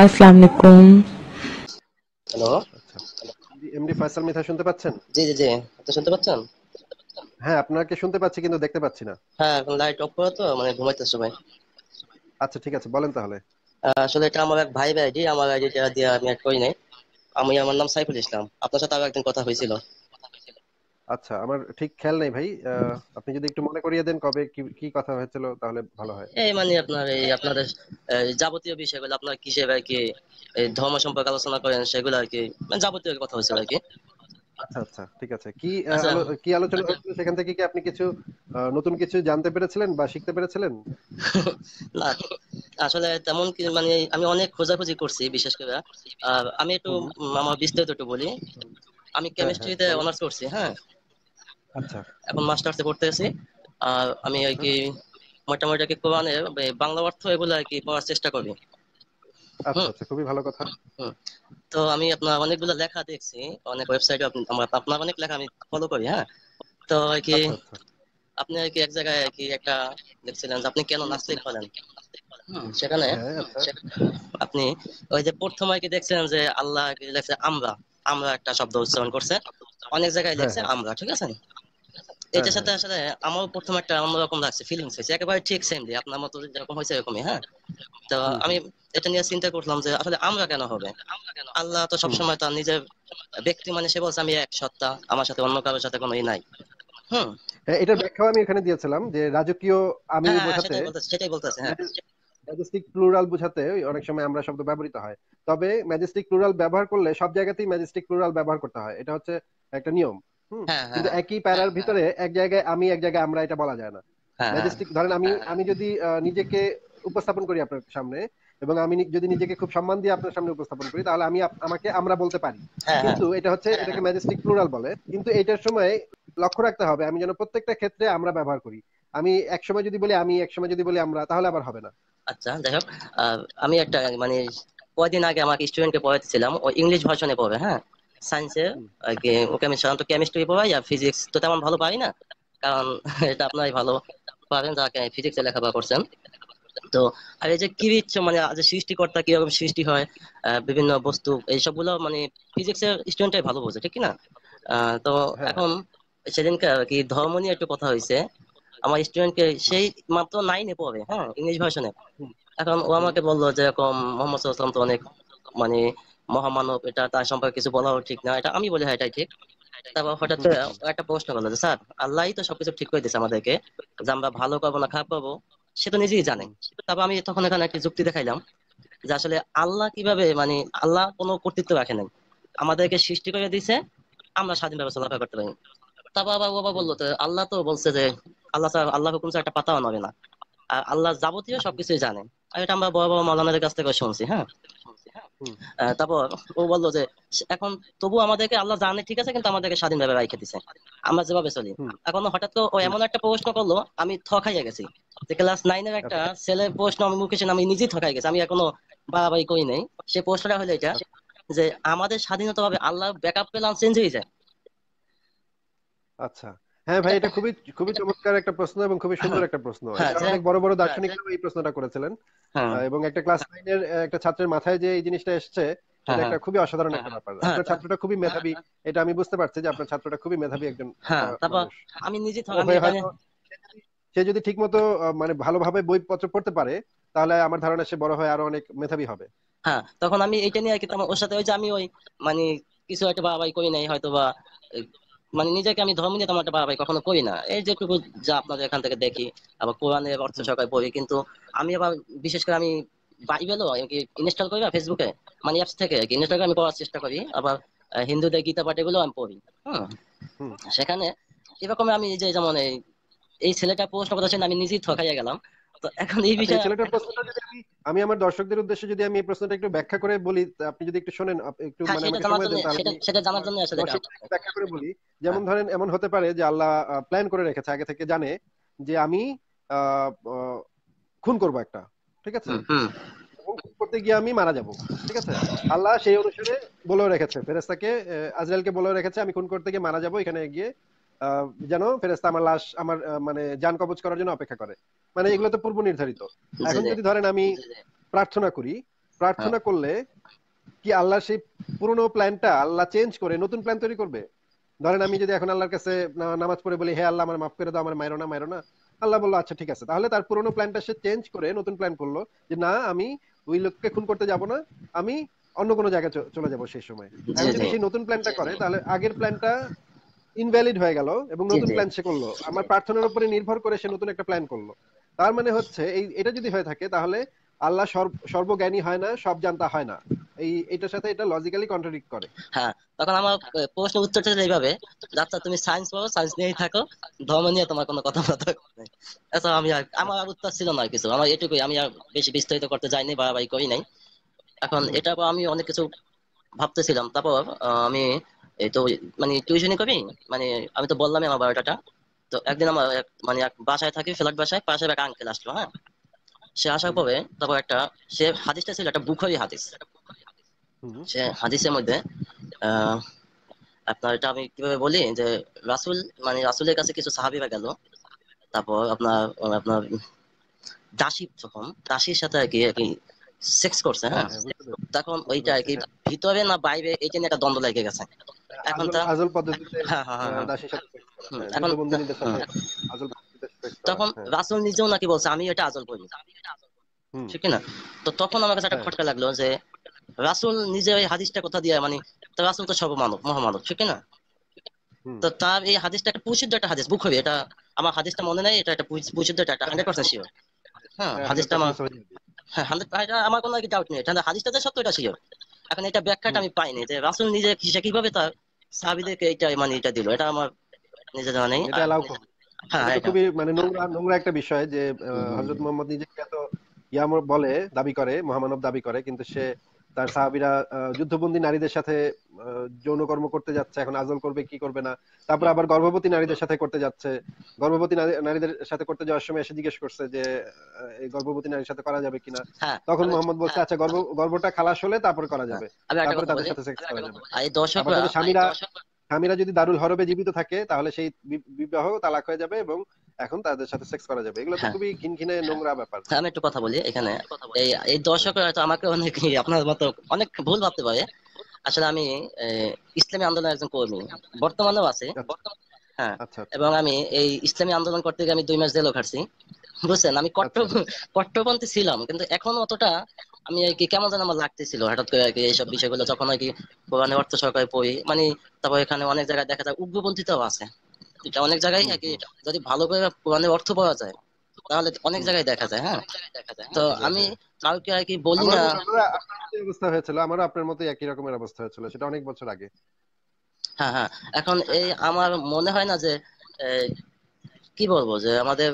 আসসালামু আলাইকুম হ্যালো আচ্ছা। এমডি ফয়সাল মিথা শুনতে পাচ্ছেন জি জি জি আপনি শুনতে পাচ্ছেন হ্যাঁ আপনাকে শুনতে পাচ্ছি কিন্তু দেখতে পাচ্ছি না হ্যাঁ এখন লাইট অফ করা তো মানে ঘুমাইতে ভাই আচ্ছা ঠিক আছে বলেন তাহলে আসলে এটা আমার এক ভাই আইডি আমার আইডিটা দিয়ে আমি অ্যাড করি নাই আমি আমার নাম সাইফুল ইসলাম আপনার সাথে আরো একদিন কথা হয়েছিল আচ্ছা আমার ঠিক খেয়াল নাই ভাই আপনি যদি একটু মনে করিয়ে দেন কবে কি কথা হয়েছিল তাহলে ভালো হয় এই মানে আপনার এই আপনাদের যাবতীয় বিষয়গুলো আপনার কিসে আর কি ধর্ম সম্পর্কে আলোচনা করেন সেগুলো আর কি মানে যাবতীয় কথা হয়েছিল আর কি আচ্ছা আচ্ছা ঠিক আছে কি আচ্ছা। কি আলোচনা হয়েছিল সেখান থেকে কি আপনি কিছু নতুন কিছু জানতে পেরেছিলেন বা শিখতে পেরেছিলেন না আসলে তেমন কি মানে আমি অনেক খোঁজাখুঁজি করছি বিশেষ করে আমি একটু আমার বিস্তারিত একটু বলি আমি কেমিস্ট্রিতে হ্যাঁ, হ্যাঁ, অনার্স করছি হ্যাঁ আচ্ছা। এখন মাস্টার্সে পড়তে আছি আর আমি আর কি মোটামুটি কি বাংলা অর্থ এগুলো আর কি পড়ার চেষ্টা করি আচ্ছা, আচ্ছা, খুবই ভালো কথা তো আমি আপনার অনেকগুলো লেখা দেখছি অনেক আপনার অনেক লেখা আমি ফলো করি হ্যাঁ তো আর কি আপনি আর কি এক জায়গায় আর কি একটা দেখছিলেন আপনি কেন নাস্তিক হলেন সেখানে হ্যাঁ, আপনি ওই যে প্রথম আর কি দেখছিলেন যে আল্লাহ লেখছে আমরা আমরা একটা শব্দ উচ্চারণ করছে অনেক জায়গায় হ্যাঁ, লেখছে হ্যাঁ। আমরা ঠিক আছে হ্যাঁ, এটার হ্যাঁ। সাথে আসলে আমার প্রথম একটা অন্যরকম লাগছে ফিলিংস হয়েছে একেবারে ঠিক সেম ডে আপনার মতো যেরকম হয়েছে এরকমই হ্যাঁ তো আমি এটা নিয়ে চিন্তা করলাম যে আসলে আমরা কেন হবে আল্লাহ তো সবসময় তার নিজের ব্যক্তি মানে সে বলছে আমি এক সত্তা আমার সাথে অন্য কারোর সাথে কোনো ই নাই হুম হ্যাঁ, এটা ব্যাখ্যা আমি এখানে দিয়েছিলাম যে রাজকীয় আমি বোঝাতে সেটাই বলতেছে হ্যাঁ ম্যাজেস্টিক প্লুরাল বোঝাতে অনেক সময় আমরা শব্দ ব্যবহৃত হয় তবে ম্যাজেস্টিক প্লুরাল ব্যবহার করলে সব জায়গাতেই ম্যাজেস্টিক প্লুরাল ব্যবহার করতে হয় এটা হচ্ছে একটা নিয়ম হ্যাঁ, হ্যাঁ, কিন্তু হ্যাঁ। একই প্যারার ভিতরে এক জায়গায় আমি এক জায়গায় আমরা এটা বলা যায় না ম্যাজেস্টিক ধরেন আমি আমি যদি নিজেকে উপস্থাপন করি আপনার সামনে এবং আমি যদি নিজেকে খুব সম্মান দিয়ে আপনার সামনে উপস্থাপন করি তাহলে আমি আমাকে আমরা বলতে পারি কিন্তু এটা হচ্ছে এটাকে ম্যাজেস্টিক প্লুরাল বলে কিন্তু এটার সময় লক্ষ্য রাখতে হবে আমি যেন প্রত্যেকটা ক্ষেত্রে আমরা ব্যবহার করি আমি এক সময় যদি বলি আমি এক সময় যদি বলি আমরা তাহলে আবার হবে না আচ্ছা যাই হোক আমি একটা মানে কয়দিন আগে আমার স্টুডেন্টকে পড়াতেছিলাম ও ইংলিশ ভার্সনে পড়বে হ্যাঁ সায়েন্সে সাধারণত কেমিস্ট্রি পড়াই আর ফিজিক্স তো তেমন ভালো না কারণ এটা ভালো পারেন লেখাপড়া করছেন তো আর এই যে মানে সৃষ্টিকর্তা কিরকম সৃষ্টি হয় বিভিন্ন বস্তু এইসবগুলো মানে স্টুডেন্টটাই ভালো বোঝে ঠিক না তো হ্যাঁ। এখন সেদিনকে কি ধর্ম নিয়ে একটু কথা হয়েছে আমার স্টুডেন্টকে সেই মাত্র নাইনে পড়ে হ্যাঁ ইংলিশ ভার্সনে এখন ও আমাকে বললো যে এরকম মোহাম্মদ সাল্লাম তো অনেক মানে মহামানব এটা তার সম্পর্কে কিছু বলা ঠিক না এটা আমি বলি হ্যাঁ এটাই ঠিক তারপর হঠাৎ একটা প্রশ্ন করলো যে স্যার আল্লাহ তো সবকিছু ঠিক করে দিয়েছে আমাদেরকে যে আমরা ভালো করবো না খারাপ করবো সে তো নিজেই জানে তারপর আমি তখন এখানে একটি যুক্তি দেখাইলাম যে আসলে আল্লাহ কিভাবে মানে আল্লাহ কোনো কর্তৃত্ব রাখে নাই আমাদেরকে সৃষ্টি করে দিছে আমরা স্বাধীনভাবে চলাফেরা করতে পারি তারপর আবার বাবা বললো তো আল্লাহ তো বলছে যে আল্লাহ আল্লাহ হুকুম একটা পাতাও নবে না আর আল্লাহ যাবতীয় সবকিছুই জানে আর এটা আমরা বড় বড় মালানের কাছ থেকে শুনছি হ্যাঁ তারপর ও বললো যে এখন তবু আমাদেরকে আল্লাহ জানে ঠিক আছে কিন্তু আমাদেরকে স্বাধীনভাবে রাইখে দিছে আমরা যেভাবে চলি এখন হঠাৎ ও এমন একটা প্রশ্ন করলো আমি ঠকাইয়া গেছি যে ক্লাস নাইনের একটা আচ্ছা। ছেলের প্রশ্ন আমি মুখে আমি নিজেই ঠকাই গেছি আমি এখনো বাড়াবাড়ি করি নাই সে প্রশ্নটা হলো এটা আচ্ছা। যে আমাদের স্বাধীনতা ভাবে আল্লাহ ব্যাকআপ প্ল্যান চেঞ্জ হয়ে যায় আচ্ছা হ্যাঁ ভাই এটা খুবই খুবই চমৎকার একটা প্রশ্ন এবং খুবই সুন্দর একটা প্রশ্ন হ্যাঁ, হ্যাঁ। অনেক বড় বড় হ্যাঁ, দার্শনিক এই প্রশ্নটা করেছিলেন এবং একটা ক্লাস নাইনের একটা ছাত্রের মাথায় যে এই জিনিসটা এসছে সেটা একটা খুবই অসাধারণ একটা ব্যাপার আপনার ছাত্রটা খুবই মেধাবী এটা আমি বুঝতে পারছি যে আপনার ছাত্রটা খুবই মেধাবী একজন আমি নিজে সে যদি ঠিক মতো মানে ভালোভাবে বইপত্র পড়তে পারে তাহলে আমার ধারণা সে বড় হয়ে আরো অনেক মেধাবী হবে হ্যাঁ তখন আমি এটা নিয়ে আর কি ওর সাথে ওই যে আমি ওই মানে কিছু একটা বা করে নাই হয়তো বা মানে নিজেকে আমি ধর্ম নিয়ে তোমার ভাবাই কখনো করি না এই যেটুকু যা আপনাদের এখান থেকে দেখি আবার কোরআনের অর্থ সকাল পড়ি কিন্তু আমি আবার বিশেষ করে আমি বাইবেলও কি ইনস্টল করি বা ফেসবুকে মানে অ্যাপস থেকে ইনস্টল করে আমি পড়ার চেষ্টা করি আবার হিন্দুদের গীতা পাঠ গুলো আমি পড়ি হ্যাঁ সেখানে এরকম আমি যে যেমন এই ছেলেটা পোস্ট কথা আমি নিজেই ঠকাইয়া গেলাম এখন আচ্ছা, এই বিষয়ে ছেলেটার প্রশ্নটা যদি আমি আমি আমার দর্শকদের উদ্দেশ্যে যদি আমি এই প্রশ্নটা একটু ব্যাখ্যা করে বলি আপনি যদি একটু শুনেন একটু হ্যাঁ, মানে আমাকে সময় দেন তাহলে সেটা জানার জন্য আসলে ব্যাখ্যা করে বলি হ্যাঁ। যেমন ধরেন এমন হতে পারে যে আল্লাহ প্ল্যান করে রেখেছে আগে থেকে জানে যে আমি খুন করব একটা ঠিক আছে করতে গিয়ে আমি মারা যাব ঠিক আছে আল্লাহ সেই অনুসারে বলেও রেখেছে ফেরেস্তাকে আজরাইলকে বলেও রেখেছে আমি খুন করতে গিয়ে মারা যাব এখানে গিয়ে যেন ফেরেস্তা আমার লাশ আমার মানে যান কবচ করার জন্য অপেক্ষা করে মানে এগুলো তো পূর্ব নির্ধারিত এখন যদি ধরেন আমি প্রার্থনা করি প্রার্থনা হ্যাঁ। করলে কি আল্লাহ সেই পুরনো প্ল্যানটা আল্লাহ চেঞ্জ করে নতুন প্ল্যান তৈরি করবে ধরেন আমি যদি এখন আল্লাহর কাছে নামাজ পড়ে বলি হে আল্লাহ আমার মাফ করে দাও আমার মায়েরো না মায়েরো না আল্লাহ বললো আচ্ছা ঠিক আছে তাহলে তার পুরনো প্ল্যানটা সে চেঞ্জ করে নতুন প্ল্যান করলো যে না আমি ওই লোককে খুন করতে যাব না আমি অন্য কোনো জায়গায় চলে যাব সেই সময় যদি সেই নতুন প্ল্যানটা করে তাহলে আগের প্ল্যানটা ইনভ্যালিড হয়ে গেল এবং নতুন প্ল্যান সে করলো আমার প্রার্থনার উপরে নির্ভর করে সে নতুন একটা প্ল্যান করলো তার মানে হচ্ছে এই এটা যদি হয়ে থাকে তাহলে আল্লাহ সর্বজ্ঞানী হয় না সব জানতা হয় না এই এটার সাথে এটা লজিক্যালি কন্ট্রাডিক্ট করে হ্যাঁ তখন আমার প্রশ্ন উত্তরটা এইভাবে যাচ্ছা তুমি সায়েন্স পড়ো সায়েন্স নিয়েই থাকো ধর্ম নিয়ে তোমার কোনো কথা বলা নাই আচ্ছা আমি আমার আর উত্তর ছিল না কিছু আমার এটুকুই আমি আর বেশি বিস্তারিত করতে যাইনি বাড়াবাড়ি করি নাই এখন এটা আমি অনেক কিছু ভাবতেছিলাম তারপর আমি তো মানে টিউশনি করি মানে আমি তো বললামই আমার বায়োডাটা তো একদিন আমার মানে এক বাসায় থাকি ফ্ল্যাট বাসায় পাশে এক আঙ্কেল আসলো হ্যাঁ সে আসার পরে তারপর একটা সে হাদিসটা ছিল একটা বুখারি হাদিস সে হাদিসের মধ্যে আপনার এটা আমি কিভাবে বলি যে রাসুল মানে রাসুলের কাছে কিছু সাহাবিরা গেল তারপর আপনার আপনার দাসী যখন দাসীর সাথে আর কি আর কি সেক্স করছে হ্যাঁ, হ্যাঁ তখন ওইটা আর কি হ্যাঁ। ভিতরে না বাইরে এই জন্য একটা দ্বন্দ্ব লেগে গেছে এখন তো আজল পদ্ধতিতে হ্যাঁ, হ্যাঁ, হ্যাঁ, তখন নিজেও নাকি বলছে আমি এটা আজল করি ঠিক না তো তখন আমার কাছে একটা খটকা লাগলো যে নিজে হাদিসটা কথা দিয়ে মানে তো মহামানব ঠিক না তো তার এই হাদিসটা একটা প্রসিদ্ধ একটা হাদিস বুক এটা আমার হাদিসটা মনে নাই এটা একটা প্রসিদ্ধ একটা হান্ড্রেড পার্সেন্ট শিওর হ্যাঁ হাদিসটা আমার হ্যাঁ হান্ড্রেড আমার কোনো ডাউট নেই হাদিসটা সত্য এটা শিওর এখন এটা ব্যাখ্যাটা আমি পাইনি যে রাসুল নিজে কিভাবে তার সাবিদেরকে এটা মানে এটা দিল এটা আমার নিজে জানা নেই এটা এলাও হ্যাঁ খুবই মানে নোংরা নোংরা একটা বিষয় যে হযরত মুহাম্মদ নিজেকে এত ইয়ামর বলে দাবি করে মহামানব দাবি করে কিন্তু সে তার সাহাবিরা যুদ্ধবন্দী নারীদের সাথে যৌনকর্ম করতে যাচ্ছে এখন আজল করবে কি করবে না তারপর আবার গর্ভবতী নারীদের সাথে করতে যাচ্ছে গর্ভবতী নারীদের সাথে করতে যাওয়ার সময় এসে জিজ্ঞেস করছে যে এই গর্ভবতী নারীর সাথে করা যাবে কিনা হ্যাঁ, তখন মোহাম্মদ বলছে হ্যাঁ। আচ্ছা গর্ভ গর্ভটা খালাস হলে তারপর করা যাবে হ্যাঁ, তারপর তাদের সাথে সেক্স করা যাবে স্বামীরা স্বামীরা যদি দারুল হরবে জীবিত থাকে তাহলে সেই বিবাহ তালাক হয়ে যাবে এবং এখন তাদের সাথে সেক্স করা যাবে এগুলো তো হ্যাঁ। খুবই ঘিনঘিনে হ্যাঁ। নোংরা ব্যাপার আমি একটু কথা বলি এখানে এই দর্শকরা হয়তো আমাকে অনেক আপনার মতো অনেক ভুল ভাবতে পারে আসলে আমি ইসলামী আন্দোলনের একজন কর্মী বর্তমানেও আছে আচ্ছা। হ্যাঁ আচ্ছা, আচ্ছা। এবং আমি এই ইসলামী আন্দোলন করতে গিয়ে আমি দুই মাস জেলও খাটছি বুঝছেন আমি কট্টর কট্টরপন্থী ছিলাম কিন্তু এখন অতটা আমি আর কি কেমন যেন আমার লাগতেছিল হঠাৎ করে আর কি এইসব বিষয়গুলো যখন আর কি কোরআনে অর্থ সরকার পড়ি মানে তারপর এখানে অনেক জায়গায় দেখা যায় উগ্রপন্থীতাও আছে এটা অনেক জায়গায় আর কি যদি ভালো করে কোরআনে অর্থ পাওয়া যায় তাহলে অনেক জায়গায় দেখা যায় হ্যাঁ তো আমি কাউকে আর কি বলি না অবস্থা হয়েছিল আমারও আপনার মতো একই রকমের অবস্থা হয়েছিল সেটা অনেক বছর আগে হ্যাঁ হ্যাঁ এখন এই আমার মনে হয় না যে কি বলবো যে আমাদের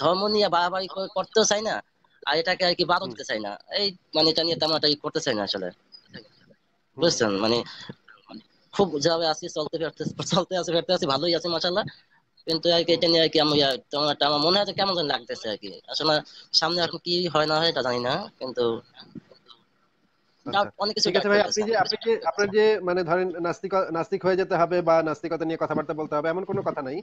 ধর্ম নিয়ে বাড়াবাড়ি করতেও চাই না আর এটাকে আর কি বাদ দিতে চাই না এই মানে এটা নিয়ে তেমন করতে চাই না আসলে বুঝছেন মানে খুব যাবে আছি চলতে ফেরতে চলতে আছে ফেরতে আছি ভালোই আছে মাসাল্লাহ কিন্তু আর কি এটা নিয়ে আর কি আমি আমার মনে হয় কেমন যেন লাগতেছে আর কি আসলে সামনে এখন কি হয় না হয় এটা জানি না কিন্তু আচ্ছা। আপনি যে মানে ধরেন নাস্তিক নাস্তিক হয়ে যেতে হবে বা নাস্তিকতা নিয়ে কথাবার্তা বলতে হবে এমন কোনো কথা নাই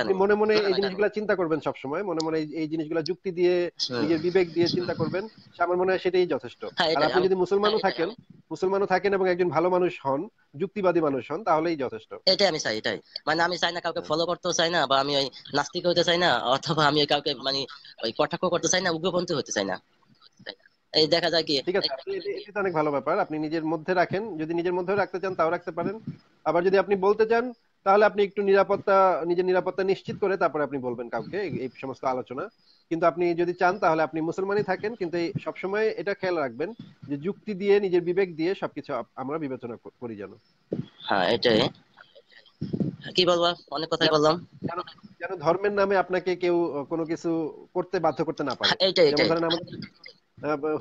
আপনি মনে মনে এই চিন্তা করবেন সব সময় মনে মনে এই জিনিসগুলো যুক্তি দিয়ে নিজের বিবেক দিয়ে চিন্তা করবেন আমার মনে হয় সেটাই যথেষ্ট হ্যাঁ, আর আপনি যদি মুসলমানও হ্যাঁ, থাকেন মুসলমানও থাকেন এবং একজন ভালো মানুষ হন যুক্তিবাদী মানুষ হন তাহলেই যথেষ্ট এটাই আমি চাই এটাই মানে আমি চাই না কাউকে ফলো করতেও চাই না বা আমি ওই নাস্তিক হতে চাই না অথবা আমি কাউকে মানে ওই কটাক্ষ করতে চাই না উগ্রপন্থী হতে চাই না এই দেখা যায় কি ঠিক আছে অনেক ভালো ব্যাপার আপনি নিজের মধ্যে রাখেন যদি নিজের মধ্যে রাখতে চান তাও রাখতে পারেন আবার যদি আপনি বলতে চান তাহলে আপনি একটু নিরাপত্তা নিজের নিরাপত্তা নিশ্চিত করে তারপরে আপনি বলবেন কাউকে এই সমস্ত আলোচনা কিন্তু আপনি যদি চান তাহলে আপনি মুসলমানই থাকেন কিন্তু এই সবসময় এটা খেয়াল রাখবেন যে যুক্তি দিয়ে নিজের বিবেক দিয়ে সবকিছু আমরা বিবেচনা করি যেন হ্যাঁ এটাই কি বলবো অনেক কথাই বললাম যেন ধর্মের নামে আপনাকে কেউ কোনো কিছু করতে বাধ্য করতে না পারে হ্যাঁ, এটাই আমাদের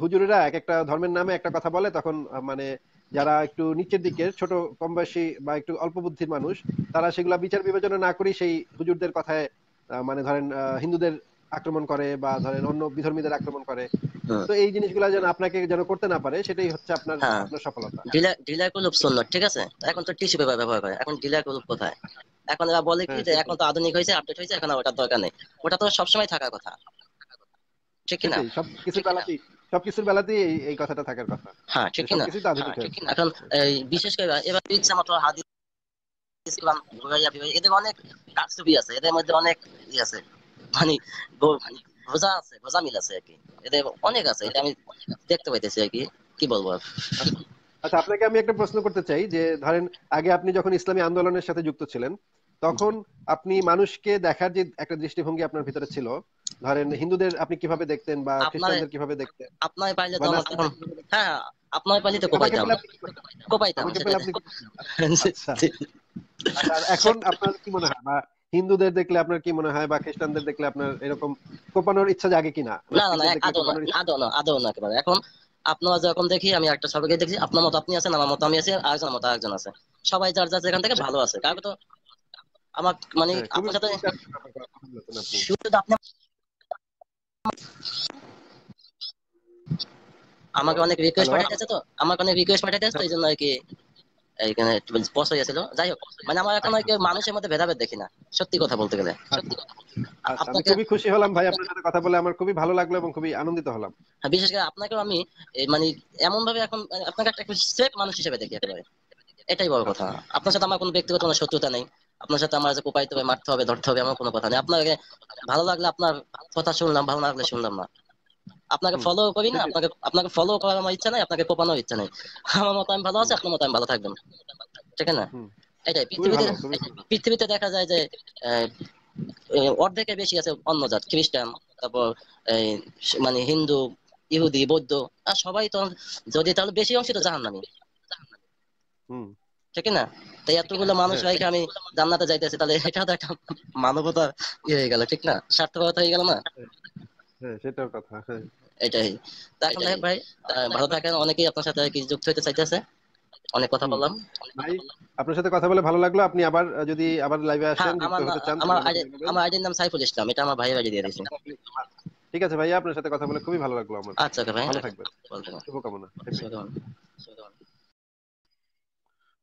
হুজুরেরা এক একটা ধর্মের নামে একটা কথা বলে তখন মানে যারা একটু নিচের দিকের ছোট কম বয়সী বা একটু অল্প বুদ্ধির মানুষ তারা সেগুলা বিচার বিবেচনা না করে সেই হুজুরদের কথায় মানে ধরেন হিন্দুদের আক্রমণ করে বা ধরেন অন্য বিধর্মীদের আক্রমণ করে হ্যাঁ। তো এই জিনিসগুলা যেন আপনাকে যেন করতে না পারে সেটাই হচ্ছে আপনার হ্যাঁ। আপনার সফলতা ডিলার ডিলার ঠিক আছে এখন তো টিস্যু পেপার ব্যবহার করে এখন ডিলার কুলুপ কোথায় এখন এরা বলে কি হ্যাঁ, যে এখন তো আধুনিক হয়েছে আপডেট হয়েছে এখন ওটার দরকার নেই ওটা তো সবসময় থাকার কথা ঠিক এই কথাটা থাকার কথা হ্যাঁ ঠিক ঠিক এখন বিশেষ করে এবার ইচ্ছা মতো হাদিস ইসলাম এদের অনেক আছে এদের মধ্যে অনেক ই আছে মানে, মানে আছে মিল আছে কি এদের অনেক আছে এটা আমি দেখতে পাইতেছি আর কি কি বলবো আচ্ছা আপনাকে আমি একটা প্রশ্ন করতে চাই যে ধরেন আগে আপনি যখন ইসলামী আন্দোলনের সাথে যুক্ত ছিলেন তখন আপনি মানুষকে দেখার যে একটা দৃষ্টিভঙ্গি আপনার ভিতরে ছিল ধরেন হিন্দুদের আপনি কিভাবে দেখতেন বা খ্রিস্টানদের কিভাবে দেখতেন আপনার পাইলে মানে তো হ্যাঁ আপনার পাইলে তো কোপাইতাম কোপাইতাম এখন আপনার কি মনে হয় বা হিন্দুদের দেখলে আপনার কি মনে হয় বা খ্রিস্টানদের দেখলে আপনার এরকম কোপানোর ইচ্ছা জাগে কিনা না না আদৌ না আদৌ না একেবারে এখন আপনারা যেরকম দেখি আমি একটা সবাইকে দেখি আপনার মতো আপনি আছেন আমার মতো আমি আছি আরেকজন মতো আরেকজন আছে সবাই যার যার এখান থেকে ভালো আছে কারণ তো আমার মানে হ্যাঁ, আপনার সাথে শুধু আপনি আমাকে অনেক রিকোয়েস্ট পাঠাইতেছে তো আমাকে অনেক রিকোয়েস্ট পাঠাইতেছে তো এই জন্য আর কি এইখানে পস হয়ে গেছিল যাই হোক মানে আমার এখন আর কি মানুষের মধ্যে ভেদাভেদ দেখি না সত্যি কথা বলতে গেলে আচ্ছা। আচ্ছা, আমি খুবই খুশি হলাম ভাই আপনার সাথে কথা বলে আমার খুবই ভালো লাগলো এবং খুবই আনন্দিত হলাম হ্যাঁ, বিশেষ করে আপনাকেও আমি মানে এমন ভাবে এখন মানে আপনাকে একটা সেফ মানুষ হিসেবে দেখি একেবারে এটাই বড় কথা আপনার সাথে আমার কোনো ব্যক্তিগত কোনো শত্রুতা নেই আপনার সাথে আমার যে কোপাইতে হবে মারতে হবে ধরতে হবে আমার কোনো কথা নেই আপনাকে ভালো লাগলে আপনার কথা শুনলাম ভালো লাগলে শুনলাম না আপনাকে ফলো করি না আপনাকে আপনাকে ফলো করার আমার ইচ্ছা নাই আপনাকে কোপানোর ইচ্ছা নাই আমার মতো আমি ভালো আছি আপনার মতো আমি ভালো থাকবেন ঠিক না এটাই পৃথিবীতে পৃথিবীতে দেখা যায় যে অর্ধেকের বেশি আছে অন্য জাত খ্রিস্টান তারপর মানে হিন্দু ইহুদি বৌদ্ধ আর সবাই তো যদি তাহলে বেশি অংশ তো জাহান্নামী হুম ঠিক না তাই এতগুলো মানুষ রেখে আমি জান্নাতে যাইতেছি তাহলে এটা তো একটা মানবতার ইয়ে হয়ে গেল ঠিক না স্বার্থকতা হয়ে গেল না হ্যাঁ, হ্যাঁ, সেটাও কথা হ্যাঁ। এটাই তাহলে ভাই আচ্ছা, ভালো আচ্ছা। থাকেন অনেকেই আপনার সাথে কি যুক্ত চাইতেছে অনেক কথা বললাম আপনার সাথে কথা বলে ভালো লাগলো আপনি আবার যদি আবার লাইভে আসেন আমার আমার আইডির নাম সাইফুল ইসলাম এটা আমার ভাই ভাই দিয়ে দিয়েছে ঠিক আছে ভাই আপনার সাথে কথা বলে খুবই ভালো লাগলো আমার আচ্ছা, আচ্ছা ভাই ভালো থাকবেন শুভকামনা শুভকামনা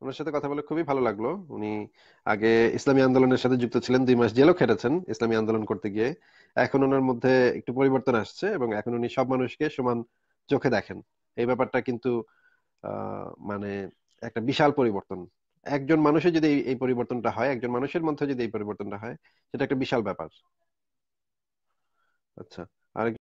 ওনার সাথে কথা বলে খুবই ভালো লাগলো উনি আগে ইসলামী আন্দোলনের সাথে যুক্ত ছিলেন দুই মাস জেলও খেটেছেন ইসলামী আন্দোলন করতে গিয়ে এখন ওনার মধ্যে একটু পরিবর্তন আসছে এবং এখন উনি সব মানুষকে সমান চোখে দেখেন এই ব্যাপারটা কিন্তু মানে একটা বিশাল পরিবর্তন একজন মানুষের যদি এই পরিবর্তনটা হয় একজন মানুষের মধ্যে যদি এই পরিবর্তনটা হয় সেটা একটা বিশাল ব্যাপার আচ্ছা আর